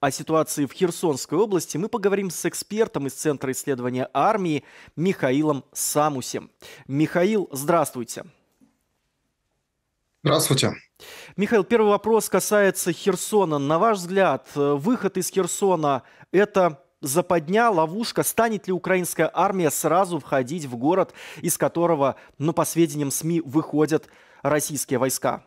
О ситуации в Херсонской области мы поговорим с экспертом из Центра исследования армии Михаилом Самусем. Михаил, здравствуйте. Здравствуйте. Михаил, первый вопрос касается Херсона. На ваш взгляд, э, выход из Херсона – это западня, ловушка? Станет ли украинская армия сразу входить в город, из которого, ну, по сведениям СМИ, выходят российские войска?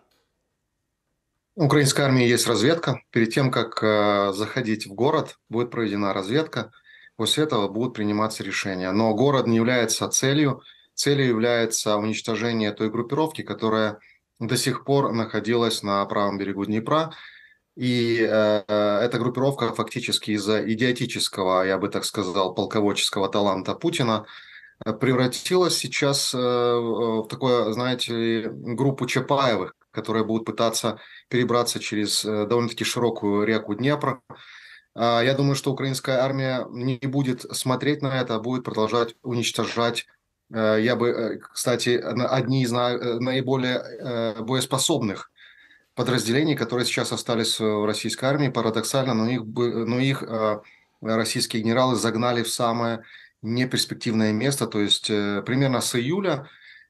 У ну, украинской армии есть разведка. Перед тем, как э, заходить в город, будет проведена разведка. После этого будут приниматься решения. Но город не является целью. Целью является уничтожение той группировки, которая до сих пор находилась на правом берегу Днепра. И э, э эта группировка фактически из-за идиотического, я бы так сказал, полководческого таланта Путина э, превратилась сейчас э, в такую, знаете, группу Чапаевых, которые будут пытаться перебраться через э, довольно-таки широкую реку Днепр. А, я думаю, что украинская армия не будет смотреть на это, а будет продолжать уничтожать э, я бы, э, кстати, одни из наиболее боеспособных подразделений, которые сейчас остались в российской армии, парадоксально, но их, но их российские генералы загнали в самое неперспективное место, то есть примерно с июля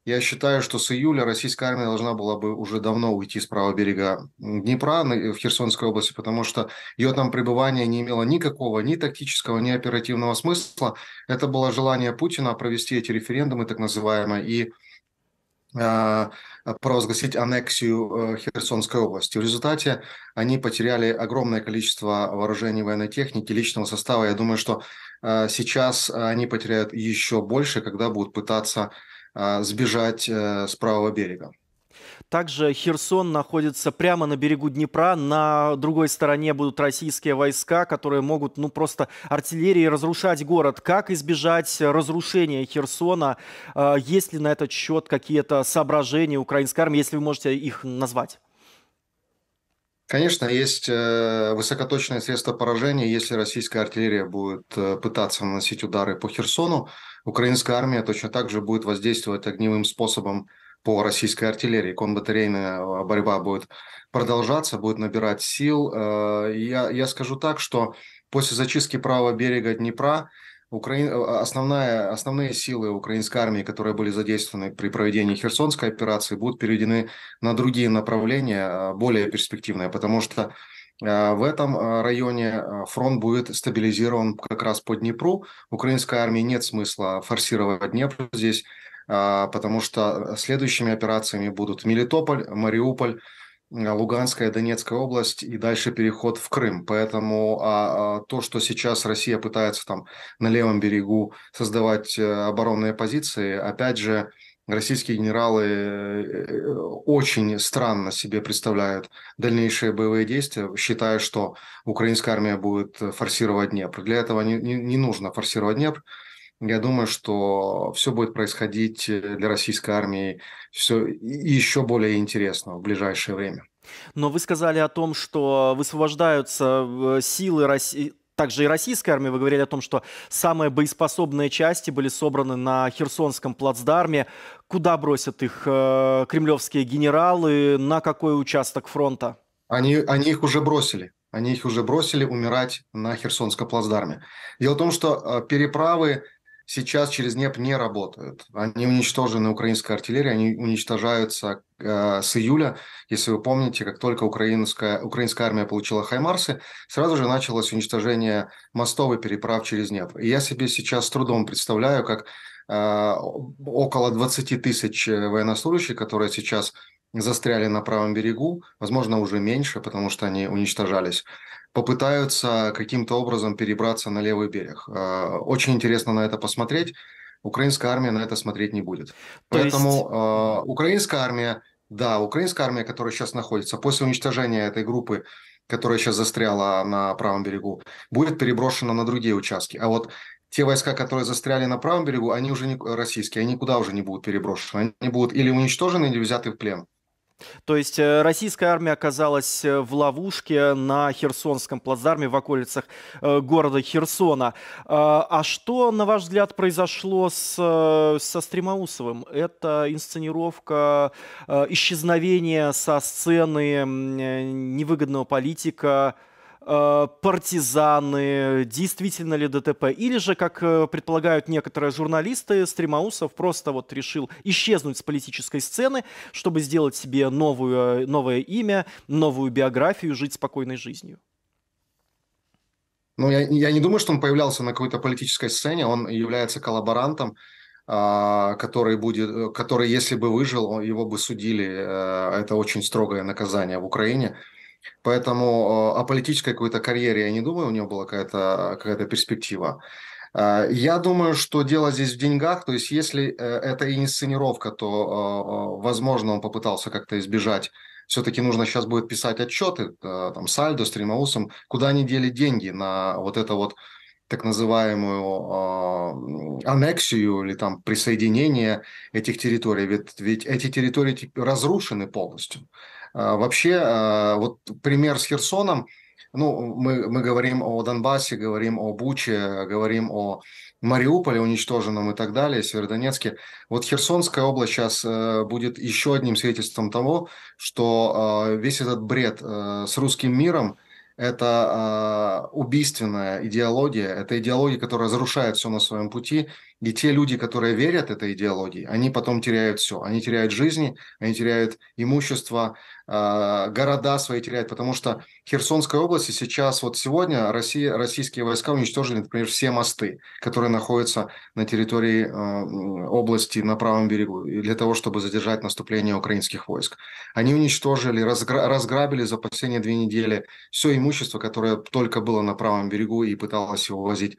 я считаю, что с июля российская армия должна была бы уже давно уйти с правого берега Днепра э, в Херсонской области, потому что ее там пребывание не имело никакого ни тактического, ни оперативного смысла. Это было желание Путина провести эти референдумы, так называемые, и а, провозгласить аннексию э, Херсонской области. В результате они потеряли огромное количество вооружений, военной техники, личного состава. Я думаю, что э, сейчас они потеряют еще больше, когда будут пытаться а, сбежать э, с правого берега. Также Херсон находится прямо на берегу Днепра. На другой стороне будут российские войска, которые могут ну, просто артиллерией разрушать город. Как избежать разрушения Херсона? А, есть ли на этот счет какие-то соображения украинской армии, если вы можете их назвать? Конечно, есть э, высокоточные средства поражения. Если российская артиллерия будет э, пытаться наносить удары по Херсону, украинская армия точно так же будет воздействовать огневым способом по российской артиллерии. Конбатарейная э, борьба будет продолжаться, будет набирать сил. Э, я, я скажу так, что после зачистки правого берега Днепра Украина, э, основная, основные силы украинской армии, которые были задействованы при проведении Херсонской операции, будут переведены на другие направления, более перспективные, потому что Э, в этом э, районе э, фронт будет стабилизирован как раз по Днепру. Украинской армии нет смысла форсировать Днепр здесь, потому что следующими операциями будут Мелитополь, Мариуполь, Луганская, Донецкая область и дальше переход в Крым. Поэтому а, а, то, что сейчас Россия пытается там на левом берегу создавать оборонные позиции, опять же, российские генералы э, э, очень странно себе представляют дальнейшие боевые действия, считая, что украинская армия будет форсировать Днепр. Для этого не, не, не нужно форсировать Днепр. Я думаю, что все будет происходить э, для российской армии все еще более интересно в ближайшее время. Но вы сказали о том, что высвобождаются силы России, также и российской армии. Вы говорили о том, что самые боеспособные части были собраны на Херсонском плацдарме. Куда бросят их э, кремлевские генералы? На какой участок фронта? Они, они их уже бросили. Они их уже бросили умирать на Херсонском плацдарме. Дело в том, что э, переправы сейчас через НЕП e не работают. Они уничтожены украинской артиллерией, они уничтожаются э, с июля. Если вы помните, как только украинская, украинская армия получила Хаймарсы, сразу же началось уничтожение мостов и переправ через НЕП. E и я себе сейчас с трудом представляю, как э, около 20 тысяч э, военнослужащих, которые сейчас застряли на правом берегу, возможно, уже меньше, потому что они уничтожались, попытаются каким-то образом перебраться на левый берег. А, очень интересно на это посмотреть. Украинская армия на это смотреть не будет. То Поэтому есть... А, украинская армия, да, украинская армия, которая сейчас находится после уничтожения этой группы, которая сейчас застряла на правом берегу, будет переброшена на другие участки. А вот те войска, которые застряли на правом берегу, они уже не российские, они никуда уже не будут переброшены. Они будут или уничтожены, или взяты в плен. То есть э, российская армия оказалась э, в ловушке на Херсонском плацдарме в околицах э, города Херсона. А что, на ваш взгляд, произошло с, со Стремоусовым? Это инсценировка исчезновения со сцены невыгодного политика Э, партизаны, действительно ли ДТП, или же, как э, предполагают некоторые журналисты, Стримаусов просто вот решил исчезнуть с политической сцены, чтобы сделать себе новую, э, новое имя, новую биографию, жить спокойной жизнью. Ну, я, я не думаю, что он появлялся на какой-то политической сцене, он является коллаборантом, а, который будет, который, если бы выжил, его бы судили. Это очень строгое наказание в Украине. Поэтому э, о политической какой-то карьере я не думаю, у него была какая-то какая перспектива. Э, я думаю, что дело здесь в деньгах, то есть если э, это и не сценировка, то, возможно, он попытался как-то избежать все-таки нужно сейчас будет писать отчеты, там, сальдо, стримаусом, куда они дели деньги на вот это вот так называемую а, аннексию или там присоединение этих территорий. Ведь, ведь эти территории разрушены полностью. А, вообще, а, вот пример с Херсоном, ну, мы, мы говорим о Донбассе, говорим о Буче, говорим о Мариуполе уничтоженном и так далее, Северодонецке. Вот Херсонская область сейчас э, будет еще одним свидетельством того, что э, весь этот бред э, с русским миром – это а, убийственная идеология, это идеология, которая разрушает все на своем пути, и те люди, которые верят этой идеологии, они потом теряют все. Они теряют жизни, они теряют имущество, а, города свои теряют, потому что Херсонской области сейчас, вот сегодня Россия, российские войска уничтожили, например, все мосты, которые находятся на территории э, области на правом берегу, для того, чтобы задержать наступление украинских войск. Они уничтожили, разграбили за последние две недели все имущество, которое только было на правом берегу и пыталось его возить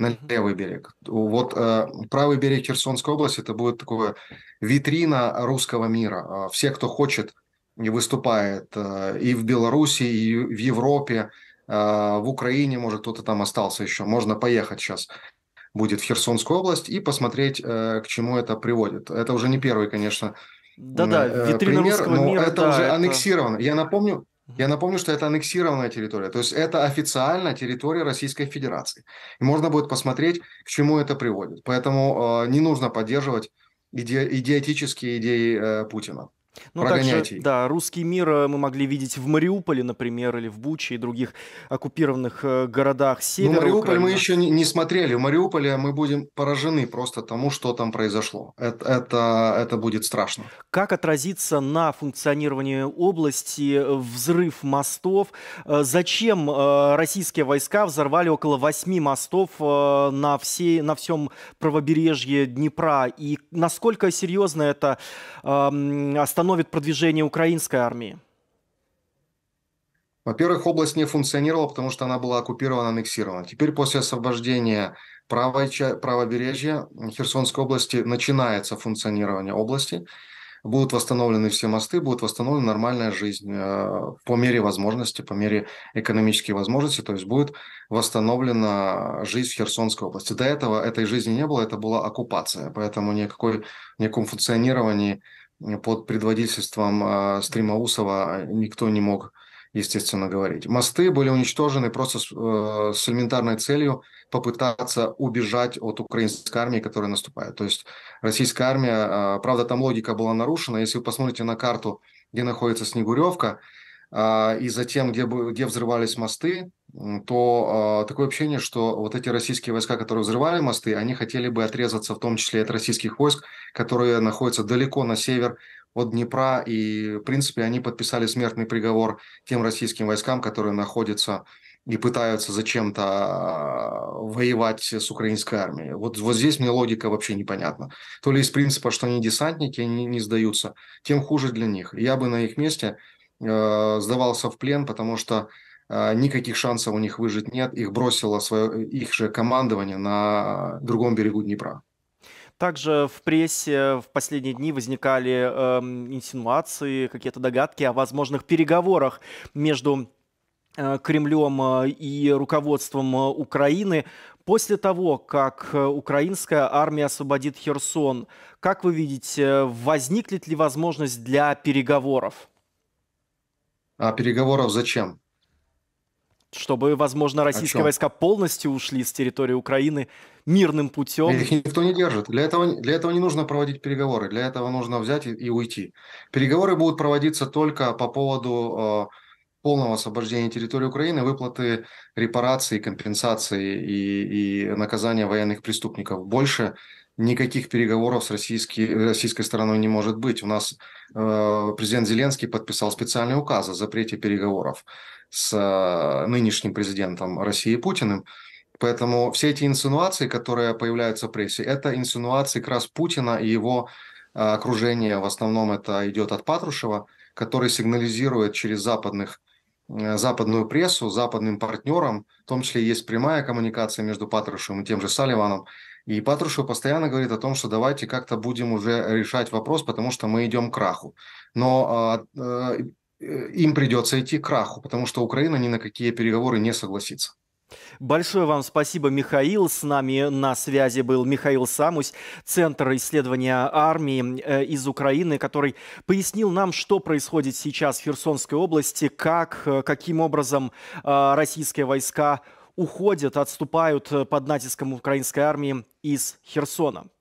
на левый берег. Вот э, правый берег Херсонской области это будет такое витрина русского мира. А все, кто хочет и выступает э, и в Беларуси, и в Европе, э, в Украине, может кто-то там остался еще, можно поехать сейчас будет в Херсонскую область и посмотреть, э, к чему это приводит. Это уже не первый, конечно, да-да, э, витрина пример, русского но мира. Это да, уже это... аннексировано. Я напомню, я напомню, что это аннексированная территория, то есть это официально территория Российской Федерации. И можно будет посмотреть, к чему это приводит. Поэтому э, не нужно поддерживать иде идиотические идеи э, Путина. Ну, прогонять также, да, русский мир э, мы могли видеть в Мариуполе, например, или в Буче и других оккупированных э, городах ну, севера Ну, Мариуполь Украины. мы еще не, не смотрели. В Мариуполе мы будем поражены просто тому, что там произошло. Это, это, это будет страшно. Как отразится на функционировании области э, взрыв мостов? Зачем российские войска взорвали около восьми мостов на, всей, на всем правобережье Днепра? И насколько серьезно это э, остановит продвижение украинской армии? Во-первых, область не функционировала, потому что она была оккупирована, аннексирована. Теперь после освобождения правой, правобережья Херсонской области начинается функционирование области. Будут восстановлены все мосты, будет восстановлена нормальная жизнь э, по мере возможности, по мере экономических возможностей. То есть будет восстановлена жизнь в Херсонской области. До этого этой жизни не было, это была оккупация. Поэтому никакой, никаком функционировании Э, под предводительством э, Стримаусова а, никто не мог, естественно, говорить. Мосты были уничтожены просто с, э, с элементарной целью попытаться убежать от украинской армии, которая наступает. То есть российская армия, правда, там логика была нарушена. Если вы посмотрите на карту, где находится Снегуревка, и затем, где, где взрывались мосты, то э, такое ощущение, что вот эти российские войска, которые взрывали мосты, они хотели бы отрезаться в том числе от российских войск, которые находятся далеко на север от Днепра, и, в принципе, они подписали смертный приговор тем российским войскам, которые находятся и пытаются зачем-то а, воевать с украинской армией. Вот, вот здесь мне логика вообще непонятна. То ли из принципа, что они десантники, они не сдаются, тем хуже для них. Я бы на их месте э, сдавался в плен, потому что а, никаких шансов у них выжить нет, их бросило свое, их же командование на другом берегу Днепра. Также в прессе в последние дни возникали э, инсинуации, какие-то догадки о возможных переговорах между э, Кремлем э, и руководством э, Украины. После того, как украинская армия освободит Херсон, как вы видите, возникнет ли возможность для переговоров? А переговоров зачем? чтобы, возможно, российские войска полностью ушли с территории Украины мирным путем. Их никто не держит. Для этого, для этого не нужно проводить переговоры. Для этого нужно взять и, и уйти. Переговоры будут проводиться только по поводу а, полного освобождения территории Украины, выплаты репараций, компенсаций и, и наказания военных преступников. Больше никаких переговоров с российской э, российской стороной не может быть. У нас э, президент Зеленский подписал специальный указ о запрете переговоров с э, нынешним президентом России Путиным. Поэтому все эти инсинуации, которые появляются в прессе, это инсинуации как раз Путина и его э, окружения. В основном это идет от Патрушева, который сигнализирует через западных Э, западную прессу, западным партнерам, в том числе есть прямая коммуникация между Патрушевым и тем же Салливаном. И Патрушев постоянно говорит о том, что давайте как-то будем уже решать вопрос, потому что мы идем к краху. Но э, э, им придется идти к краху, потому что Украина ни на какие переговоры не согласится. Большое вам спасибо, Михаил. С нами на связи был Михаил Самусь, Центр исследования армии э, из Украины, который пояснил нам, что происходит сейчас в Херсонской области, как, э, каким образом э, российские войска уходят, отступают под натиском украинской армии из Херсона.